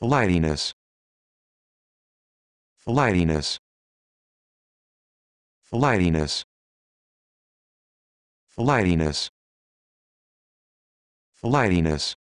flightiness flightiness flightiness flightiness flightiness